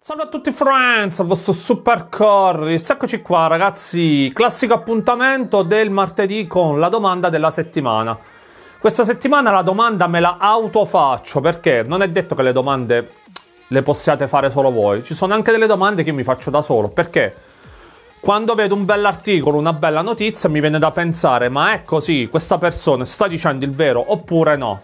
Salve a tutti friends, vostro Supercorri, eccoci qua ragazzi, classico appuntamento del martedì con la domanda della settimana. Questa settimana la domanda me la autofaccio perché non è detto che le domande le possiate fare solo voi, ci sono anche delle domande che io mi faccio da solo, perché? Quando vedo un bell'articolo, una bella notizia, mi viene da pensare, ma è così, questa persona sta dicendo il vero oppure no?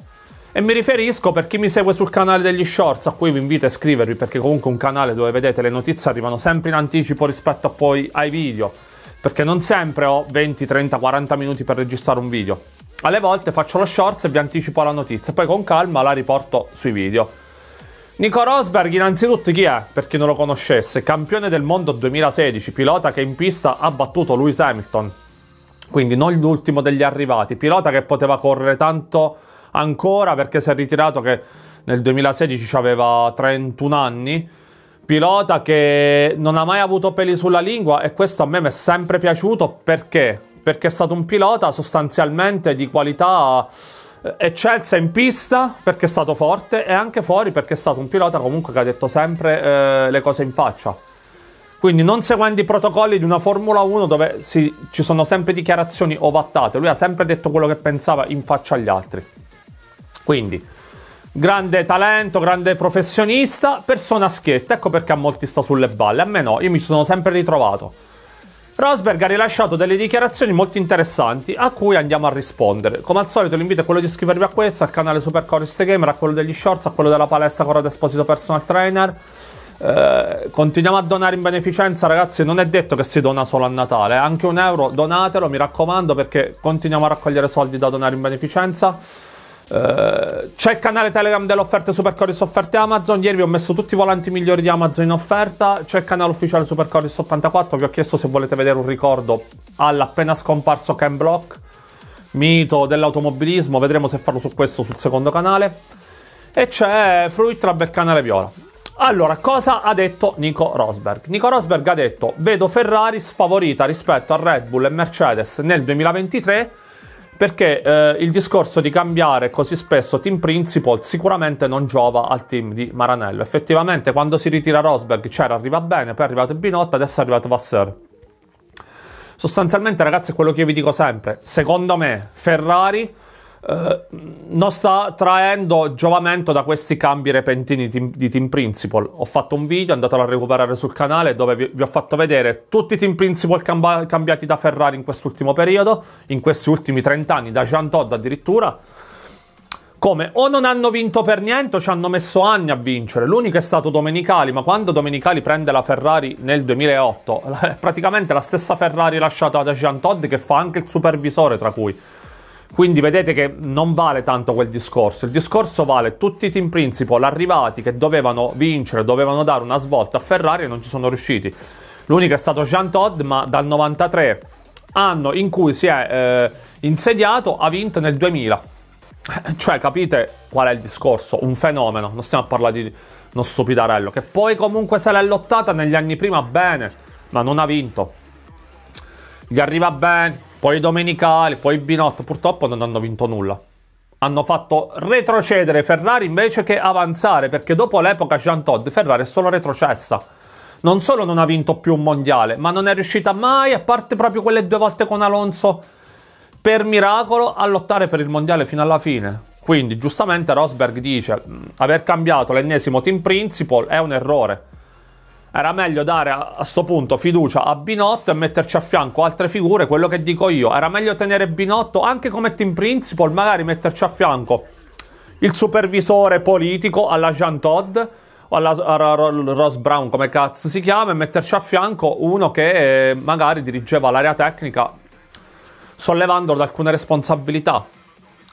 E mi riferisco per chi mi segue sul canale degli shorts, a cui vi invito a iscrivervi perché comunque è un canale dove vedete le notizie arrivano sempre in anticipo rispetto poi ai video, perché non sempre ho 20, 30, 40 minuti per registrare un video. Alle volte faccio lo shorts e vi anticipo la notizia, poi con calma la riporto sui video. Nico Rosberg innanzitutto chi è? Per chi non lo conoscesse, campione del mondo 2016, pilota che in pista ha battuto Lewis Hamilton, quindi non l'ultimo degli arrivati, pilota che poteva correre tanto ancora perché si è ritirato che nel 2016 aveva 31 anni, pilota che non ha mai avuto peli sulla lingua e questo a me mi è sempre piaciuto perché? Perché è stato un pilota sostanzialmente di qualità eccelsa eh, in pista perché è stato forte e anche fuori perché è stato un pilota comunque che ha detto sempre eh, le cose in faccia. Quindi non seguendo i protocolli di una Formula 1 dove si, ci sono sempre dichiarazioni ovattate, lui ha sempre detto quello che pensava in faccia agli altri. Quindi grande talento, grande professionista, persona schietta, ecco perché a molti sta sulle balle, a me no, io mi ci sono sempre ritrovato. Rosberg ha rilasciato delle dichiarazioni molto interessanti a cui andiamo a rispondere. Come al solito l'invito è quello di iscrivervi a questo, al canale Supercoriste Gamer, a quello degli shorts, a quello della palestra Corrado Esposito Personal Trainer. Eh, continuiamo a donare in beneficenza, ragazzi. Non è detto che si dona solo a Natale, eh. anche un euro donatelo, mi raccomando, perché continuiamo a raccogliere soldi da donare in beneficenza. Eh, c'è il canale Telegram delle offerte Supercoris offerte Amazon. Ieri vi ho messo tutti i volanti migliori di Amazon in offerta. C'è il canale ufficiale Supercorris 84. Vi ho chiesto se volete vedere un ricordo all'appena scomparso Ken Block, mito dell'automobilismo. Vedremo se farlo su questo sul secondo canale. E c'è Fruit Trap il canale Viola. Allora, cosa ha detto Nico Rosberg? Nico Rosberg ha detto: Vedo Ferrari sfavorita rispetto a Red Bull e Mercedes nel 2023 perché eh, il discorso di cambiare così spesso team principal sicuramente non giova al team di Maranello. Effettivamente quando si ritira Rosberg c'era arriva bene, poi è arrivato Binotto, adesso è arrivato Vasseur. Sostanzialmente ragazzi è quello che io vi dico sempre, secondo me Ferrari eh, non sta traendo giovamento da questi cambi repentini di Team Principal. Ho fatto un video, andatelo a recuperare sul canale, dove vi, vi ho fatto vedere tutti i Team Principal cambiati da Ferrari in quest'ultimo periodo, in questi ultimi 30 anni, da Jean Todd addirittura come o non hanno vinto per niente o ci hanno messo anni a vincere. L'unico è stato Domenicali, ma quando Domenicali prende la Ferrari nel 2008, è praticamente la stessa Ferrari lasciata da Jean Todd che fa anche il supervisore tra cui. Quindi vedete che non vale tanto quel discorso, il discorso vale tutti i team principal arrivati che dovevano vincere, dovevano dare una svolta a Ferrari e non ci sono riusciti. L'unico è stato Jean Todd, ma dal 93, anno in cui si è eh, insediato, ha vinto nel 2000. Eh, cioè, capite qual è il discorso? Un fenomeno, non stiamo a parlare di uno stupidarello, che poi comunque se l'è lottata negli anni prima bene, ma non ha vinto. Gli arriva bene, poi Domenicali, poi Binotto, purtroppo non hanno vinto nulla. Hanno fatto retrocedere Ferrari invece che avanzare, perché dopo l'epoca Jean Todd Ferrari è solo retrocessa. Non solo non ha vinto più un mondiale, ma non è riuscita mai, a parte proprio quelle due volte con Alonso, per miracolo, a lottare per il mondiale fino alla fine. Quindi giustamente Rosberg dice, mm, aver cambiato l'ennesimo team principal è un errore era meglio dare a, a sto punto fiducia a Binotto e metterci a fianco altre figure, quello che dico io. Era meglio tenere Binotto anche come team principal, magari metterci a fianco il supervisore politico alla Jean Todd o alla Ross Brown, come cazzo si chiama, e metterci a fianco uno che eh, magari dirigeva l'area tecnica sollevandolo da alcune responsabilità.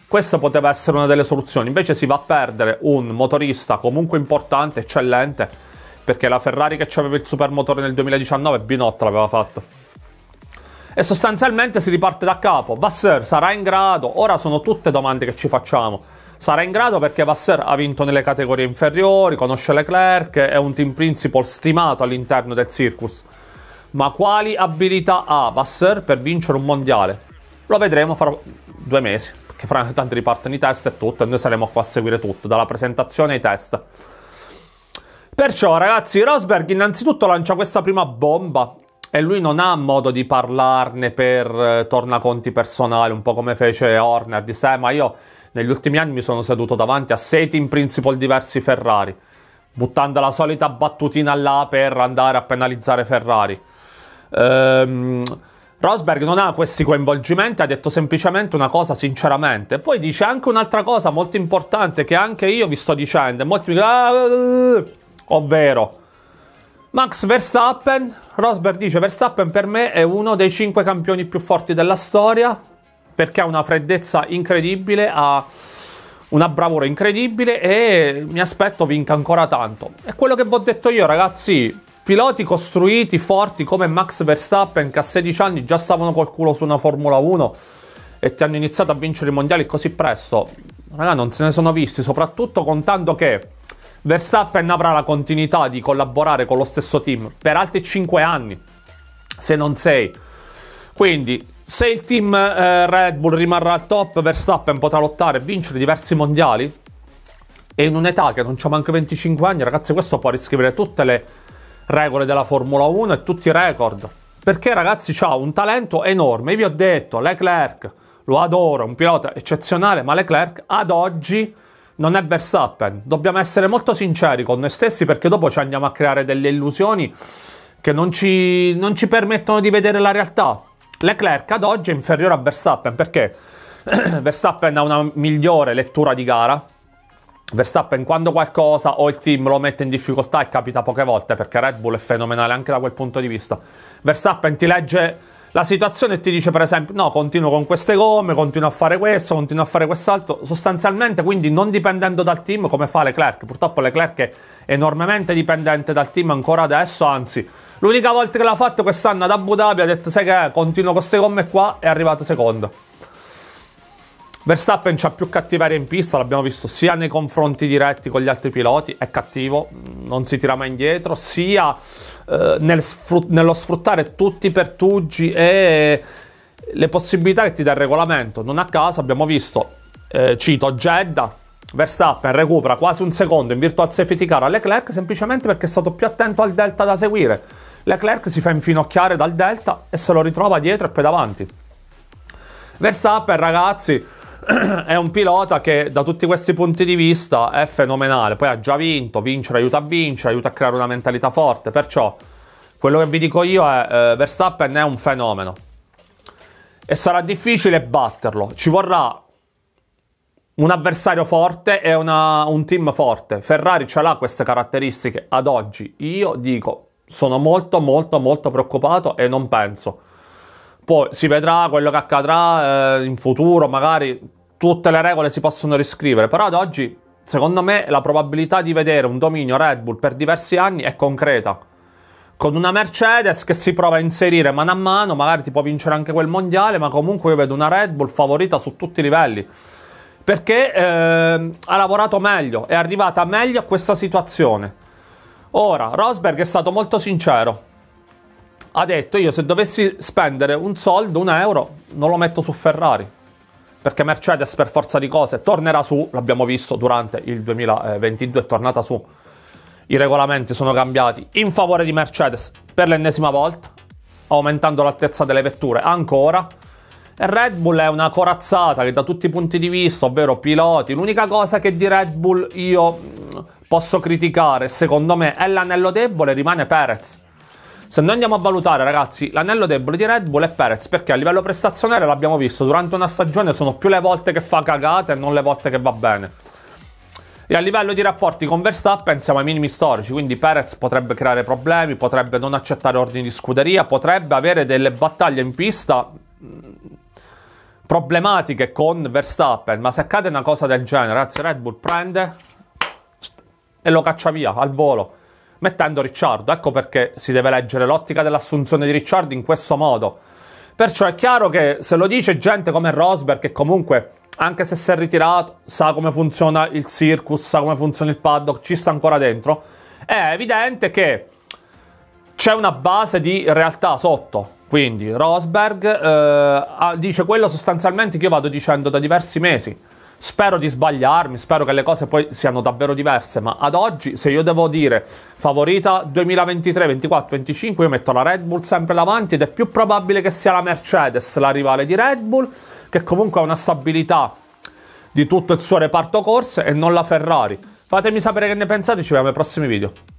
Questa poteva essere una delle soluzioni, invece si va a perdere un motorista comunque importante, eccellente, perché la Ferrari che aveva il supermotore nel 2019 Binotto l'aveva fatto. E sostanzialmente si riparte da capo. Vasseur sarà in grado, ora sono tutte domande che ci facciamo. Sarà in grado perché Vasseur ha vinto nelle categorie inferiori, conosce Leclerc, è un team principal stimato all'interno del circus. Ma quali abilità ha Vasseur per vincere un mondiale? Lo vedremo fra due mesi, perché fra tanto ripartono i test e tutto, e noi saremo qua a seguire tutto, dalla presentazione ai test. Perciò, ragazzi, Rosberg innanzitutto lancia questa prima bomba e lui non ha modo di parlarne per eh, tornaconti personali, un po' come fece Horner, di sé, eh, ma io negli ultimi anni mi sono seduto davanti a sei team principal diversi Ferrari, buttando la solita battutina là per andare a penalizzare Ferrari. Ehm, Rosberg non ha questi coinvolgimenti, ha detto semplicemente una cosa sinceramente. Poi dice anche un'altra cosa molto importante che anche io vi sto dicendo, molti mi dicono... Ah, ovvero Max Verstappen, Rosberg dice Verstappen per me è uno dei cinque campioni più forti della storia perché ha una freddezza incredibile, ha una bravura incredibile e mi aspetto vinca ancora tanto. È quello che vi ho detto io ragazzi, piloti costruiti forti come Max Verstappen che a 16 anni già stavano col culo su una Formula 1 e ti hanno iniziato a vincere i mondiali così presto, raga non se ne sono visti, soprattutto contando che Verstappen avrà la continuità di collaborare con lo stesso team per altri 5 anni, se non 6. Quindi, se il team eh, Red Bull rimarrà al top, Verstappen potrà lottare e vincere diversi mondiali. E in un'età che non c'è manco 25 anni, ragazzi, questo può riscrivere tutte le regole della Formula 1 e tutti i record. Perché, ragazzi, ha un talento enorme. Io vi ho detto, Leclerc lo adoro, è un pilota eccezionale, ma Leclerc ad oggi non è Verstappen. Dobbiamo essere molto sinceri con noi stessi perché dopo ci andiamo a creare delle illusioni che non ci, non ci permettono di vedere la realtà. Leclerc ad oggi è inferiore a Verstappen perché Verstappen ha una migliore lettura di gara. Verstappen quando qualcosa o il team lo mette in difficoltà e capita poche volte perché Red Bull è fenomenale anche da quel punto di vista. Verstappen ti legge la situazione ti dice per esempio no, continuo con queste gomme, continuo a fare questo, continuo a fare quest'altro, sostanzialmente quindi non dipendendo dal team come fa Leclerc, purtroppo Leclerc è enormemente dipendente dal team ancora adesso, anzi l'unica volta che l'ha fatto quest'anno ad Abu Dhabi ha detto sai che continuo con queste gomme qua è arrivato secondo. Verstappen c'ha più cattiveria in pista, l'abbiamo visto sia nei confronti diretti con gli altri piloti, è cattivo, non si tira mai indietro, sia eh, nel sfrut nello sfruttare tutti i pertuggi e le possibilità che ti dà il regolamento. Non a caso abbiamo visto, eh, cito Jeddah, Verstappen recupera quasi un secondo in virtù al safety car a Leclerc semplicemente perché è stato più attento al delta da seguire. Leclerc si fa infinocchiare dal delta e se lo ritrova dietro e poi davanti. Verstappen, ragazzi, è un pilota che da tutti questi punti di vista è fenomenale, poi ha già vinto, vincere aiuta a vincere, aiuta a creare una mentalità forte, perciò quello che vi dico io è eh, Verstappen è un fenomeno e sarà difficile batterlo, ci vorrà un avversario forte e una, un team forte. Ferrari ce l'ha queste caratteristiche ad oggi. Io dico, sono molto molto molto preoccupato e non penso. Poi si vedrà quello che accadrà eh, in futuro, magari tutte le regole si possono riscrivere, però ad oggi, secondo me, la probabilità di vedere un dominio Red Bull per diversi anni è concreta. Con una Mercedes che si prova a inserire mano a mano, magari ti può vincere anche quel mondiale, ma comunque io vedo una Red Bull favorita su tutti i livelli. Perché eh, ha lavorato meglio, è arrivata meglio a questa situazione. Ora, Rosberg è stato molto sincero. Ha detto io se dovessi spendere un soldo, un euro, non lo metto su Ferrari perché Mercedes per forza di cose tornerà su, l'abbiamo visto durante il 2022, è tornata su. I regolamenti sono cambiati in favore di Mercedes per l'ennesima volta, aumentando l'altezza delle vetture ancora. E Red Bull è una corazzata che da tutti i punti di vista, ovvero piloti, l'unica cosa che di Red Bull io mm, posso criticare, secondo me, è l'anello debole, rimane Perez se noi andiamo a valutare, ragazzi, l'anello debole di Red Bull è Perez, perché a livello prestazionale l'abbiamo visto, durante una stagione sono più le volte che fa cagate e non le volte che va bene. E a livello di rapporti con Verstappen siamo ai minimi storici, quindi Perez potrebbe creare problemi, potrebbe non accettare ordini di scuderia, potrebbe avere delle battaglie in pista mm, problematiche con Verstappen, ma se accade una cosa del genere, ragazzi, Red Bull prende e lo caccia via al volo mettendo Ricciardo. Ecco perché si deve leggere l'ottica dell'assunzione di Ricciardo in questo modo. Perciò è chiaro che se lo dice gente come Rosberg, che comunque, anche se si è ritirato, sa come funziona il circus, sa come funziona il paddock, ci sta ancora dentro, è evidente che c'è una base di realtà sotto. Quindi Rosberg eh, dice quello sostanzialmente che io vado dicendo da diversi mesi. Spero di sbagliarmi, spero che le cose poi siano davvero diverse, ma ad oggi se io devo dire favorita 2023, 24, 25, io metto la Red Bull sempre davanti ed è più probabile che sia la Mercedes la rivale di Red Bull, che comunque ha una stabilità di tutto il suo reparto corse e non la Ferrari. Fatemi sapere che ne pensate, ci vediamo nei prossimi video.